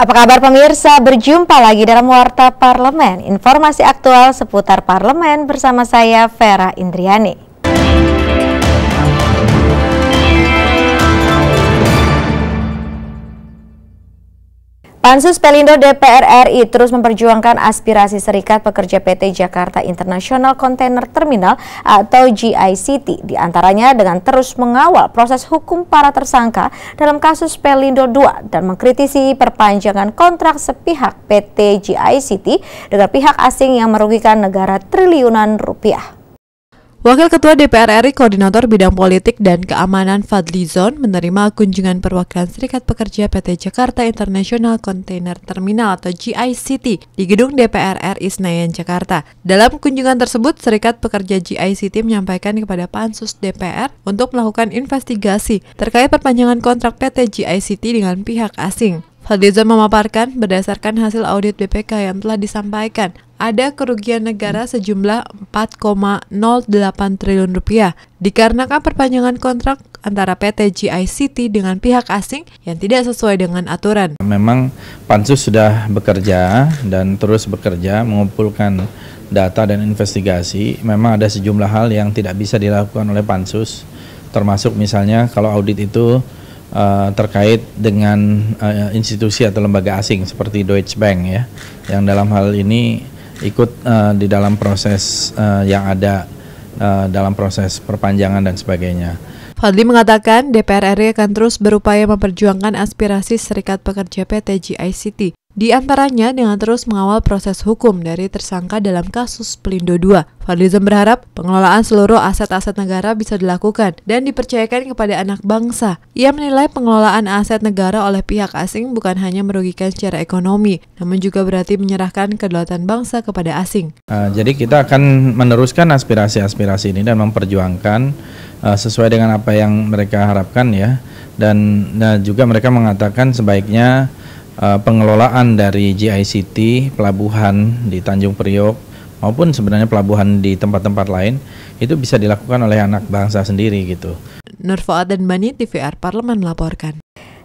Apa kabar pemirsa? Berjumpa lagi dalam Warta Parlemen. Informasi aktual seputar parlemen bersama saya Vera Indriani. Pansus Pelindo DPR RI terus memperjuangkan aspirasi Serikat Pekerja PT Jakarta International Container Terminal atau GICT, diantaranya dengan terus mengawal proses hukum para tersangka dalam kasus Pelindo II dan mengkritisi perpanjangan kontrak sepihak PT GICT dengan pihak asing yang merugikan negara triliunan rupiah. Wakil Ketua DPR RI Koordinator Bidang Politik dan Keamanan Fadlizon menerima kunjungan perwakilan Serikat Pekerja PT Jakarta International Container Terminal atau GICT di gedung DPR RI Senayan Jakarta. Dalam kunjungan tersebut, Serikat Pekerja GICT menyampaikan kepada Pansus DPR untuk melakukan investigasi terkait perpanjangan kontrak PT GICT dengan pihak asing. Fadlizon memaparkan berdasarkan hasil audit BPK yang telah disampaikan, ada kerugian negara sejumlah 4,08 triliun rupiah dikarenakan perpanjangan kontrak antara PT GICT dengan pihak asing yang tidak sesuai dengan aturan. Memang pansus sudah bekerja dan terus bekerja mengumpulkan data dan investigasi. Memang ada sejumlah hal yang tidak bisa dilakukan oleh pansus termasuk misalnya kalau audit itu eh, terkait dengan eh, institusi atau lembaga asing seperti Deutsche Bank ya yang dalam hal ini ikut uh, di dalam proses uh, yang ada uh, dalam proses perpanjangan dan sebagainya. Fadli mengatakan DPR RI akan terus berupaya memperjuangkan aspirasi Serikat Pekerja PT GICT di antaranya dengan terus mengawal proses hukum dari tersangka dalam kasus Pelindo II. Fadlizon berharap pengelolaan seluruh aset-aset negara bisa dilakukan dan dipercayakan kepada anak bangsa. Ia menilai pengelolaan aset negara oleh pihak asing bukan hanya merugikan secara ekonomi, namun juga berarti menyerahkan kedaulatan bangsa kepada asing. Uh, jadi kita akan meneruskan aspirasi-aspirasi ini dan memperjuangkan uh, sesuai dengan apa yang mereka harapkan ya. Dan, dan juga mereka mengatakan sebaiknya uh, pengelolaan dari GICT pelabuhan di Tanjung Priok maupun sebenarnya pelabuhan di tempat-tempat lain itu bisa dilakukan oleh anak bangsa sendiri gitu. Nurfaat dan Bani TVR Parlemen laporkan.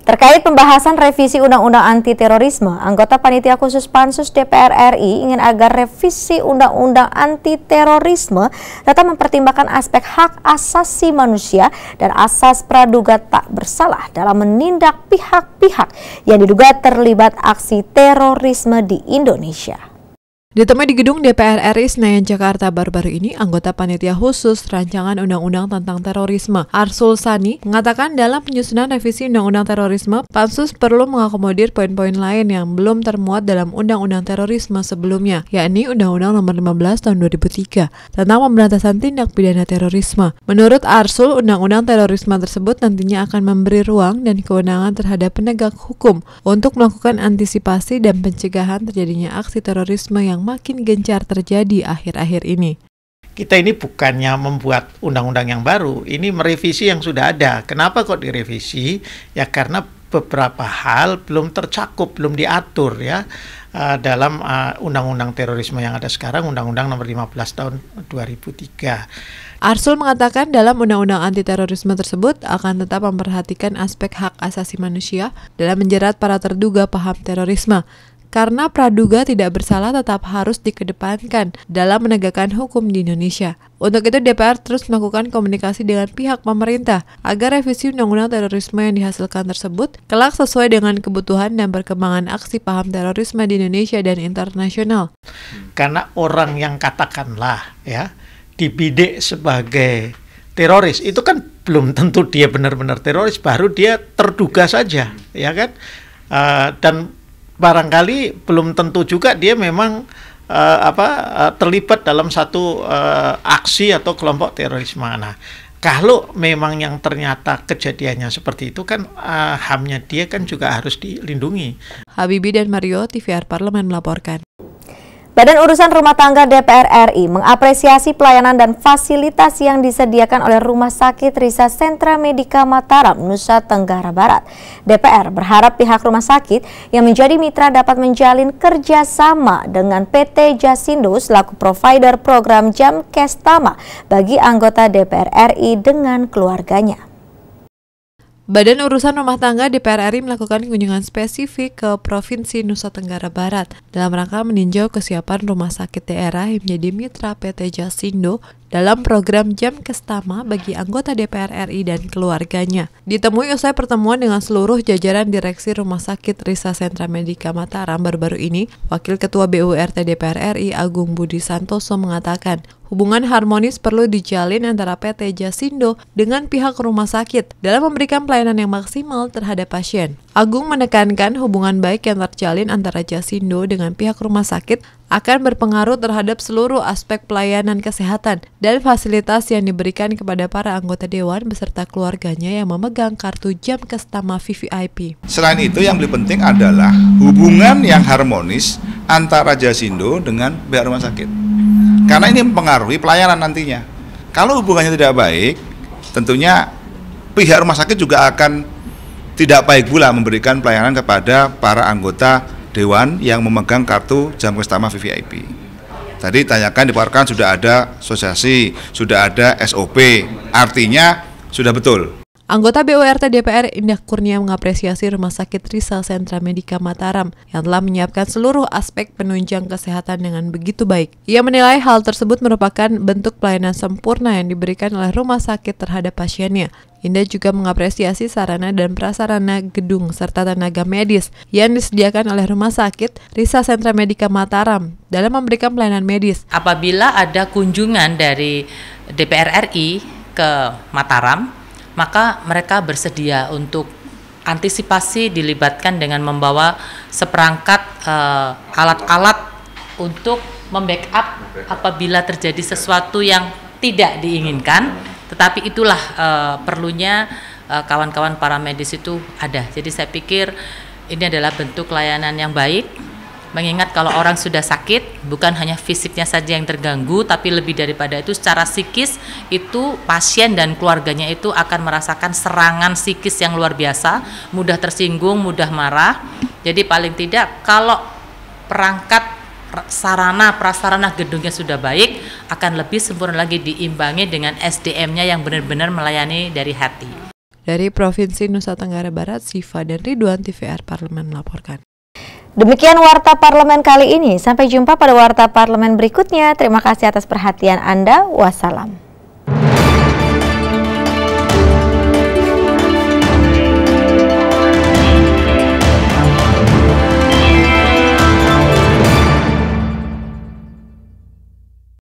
Terkait pembahasan revisi Undang-Undang Anti Terorisme, anggota panitia khusus Pansus DPR RI ingin agar revisi Undang-Undang Anti Terorisme tetap mempertimbangkan aspek hak asasi manusia dan asas praduga tak bersalah dalam menindak pihak-pihak yang diduga terlibat aksi terorisme di Indonesia. Ditemui di gedung DPR RI Senayan Jakarta baru-baru ini, anggota panitia khusus rancangan undang-undang tentang terorisme, Arsul Sani, mengatakan dalam penyusunan revisi undang-undang terorisme, pansus perlu mengakomodir poin-poin lain yang belum termuat dalam undang-undang terorisme sebelumnya, yakni Undang-Undang Nomor 15 Tahun 2003 tentang pemberantasan tindak pidana terorisme. Menurut Arsul, undang-undang terorisme tersebut nantinya akan memberi ruang dan kewenangan terhadap penegak hukum untuk melakukan antisipasi dan pencegahan terjadinya aksi terorisme yang makin gencar terjadi akhir-akhir ini. Kita ini bukannya membuat undang-undang yang baru, ini merevisi yang sudah ada. Kenapa kok direvisi? Ya karena beberapa hal belum tercakup, belum diatur ya eh, dalam eh, undang-undang terorisme yang ada sekarang, undang-undang nomor 15 tahun 2003. Arsul mengatakan dalam undang-undang anti terorisme tersebut akan tetap memperhatikan aspek hak asasi manusia dalam menjerat para terduga paham terorisme karena praduga tidak bersalah tetap harus dikedepankan dalam menegakkan hukum di Indonesia. Untuk itu DPR terus melakukan komunikasi dengan pihak pemerintah agar revisi undang-undang terorisme yang dihasilkan tersebut kelak sesuai dengan kebutuhan dan perkembangan aksi paham terorisme di Indonesia dan internasional. Karena orang yang katakanlah ya dibidik sebagai teroris itu kan belum tentu dia benar-benar teroris baru dia terduga saja ya kan uh, dan barangkali belum tentu juga dia memang uh, apa uh, terlibat dalam satu uh, aksi atau kelompok terorisme. Nah, kalau memang yang ternyata kejadiannya seperti itu kan uh, hamnya dia kan juga harus dilindungi. Habibie dan Mario, TVR Parlemen melaporkan. Badan Urusan Rumah Tangga DPR RI mengapresiasi pelayanan dan fasilitas yang disediakan oleh Rumah Sakit Risa Sentra Medika Mataram, Nusa Tenggara Barat. DPR berharap pihak rumah sakit yang menjadi mitra dapat menjalin kerjasama dengan PT Jasindo selaku provider program jam kestama bagi anggota DPR RI dengan keluarganya. Badan Urusan Rumah Tangga DPR RI melakukan kunjungan spesifik ke Provinsi Nusa Tenggara Barat dalam rangka meninjau kesiapan rumah sakit daerah yang menjadi mitra PT Jasindo dalam program Jam Kestama bagi anggota DPR RI dan keluarganya. Ditemui usai pertemuan dengan seluruh jajaran Direksi Rumah Sakit Risa Sentra Medika Mataram baru-baru ini, Wakil Ketua BURT DPR RI Agung Budi Santoso mengatakan, Hubungan harmonis perlu dijalin antara PT Jasindo dengan pihak rumah sakit dalam memberikan pelayanan yang maksimal terhadap pasien. Agung menekankan hubungan baik yang terjalin antara Jasindo dengan pihak rumah sakit akan berpengaruh terhadap seluruh aspek pelayanan kesehatan dan fasilitas yang diberikan kepada para anggota dewan beserta keluarganya yang memegang kartu jam kestama VVIP. Selain itu yang lebih penting adalah hubungan yang harmonis antara Jasindo dengan pihak rumah sakit. Karena ini mempengaruhi pelayanan nantinya. Kalau hubungannya tidak baik, tentunya pihak rumah sakit juga akan tidak baik pula memberikan pelayanan kepada para anggota dewan yang memegang kartu jam kustama VVIP. Tadi tanyakan dipaparkan sudah ada asosiasi, sudah ada SOP, artinya sudah betul. Anggota BURT DPR Indah Kurnia mengapresiasi Rumah Sakit Risa Sentra Medika Mataram yang telah menyiapkan seluruh aspek penunjang kesehatan dengan begitu baik. Ia menilai hal tersebut merupakan bentuk pelayanan sempurna yang diberikan oleh rumah sakit terhadap pasiennya. Indah juga mengapresiasi sarana dan prasarana gedung serta tenaga medis yang disediakan oleh Rumah Sakit Risa Sentra Medika Mataram dalam memberikan pelayanan medis. Apabila ada kunjungan dari DPR RI ke Mataram, maka mereka bersedia untuk antisipasi dilibatkan dengan membawa seperangkat eh, alat-alat uh, untuk membackup apabila terjadi sesuatu yang tidak diinginkan. Tetapi itulah uh, perlunya eh, kawan-kawan uh, para medis itu ada. Jadi saya pikir ini adalah bentuk layanan yang baik mengingat kalau orang sudah sakit bukan hanya fisiknya saja yang terganggu tapi lebih daripada itu secara psikis itu pasien dan keluarganya itu akan merasakan serangan psikis yang luar biasa, mudah tersinggung, mudah marah. Jadi paling tidak kalau perangkat sarana prasarana gedungnya sudah baik akan lebih sempurna lagi diimbangi dengan SDM-nya yang benar-benar melayani dari hati. Dari Provinsi Nusa Tenggara Barat, Siva dan Ridwan TVR Parlemen melaporkan. Demikian Warta Parlemen kali ini. Sampai jumpa pada Warta Parlemen berikutnya. Terima kasih atas perhatian Anda. Wassalam.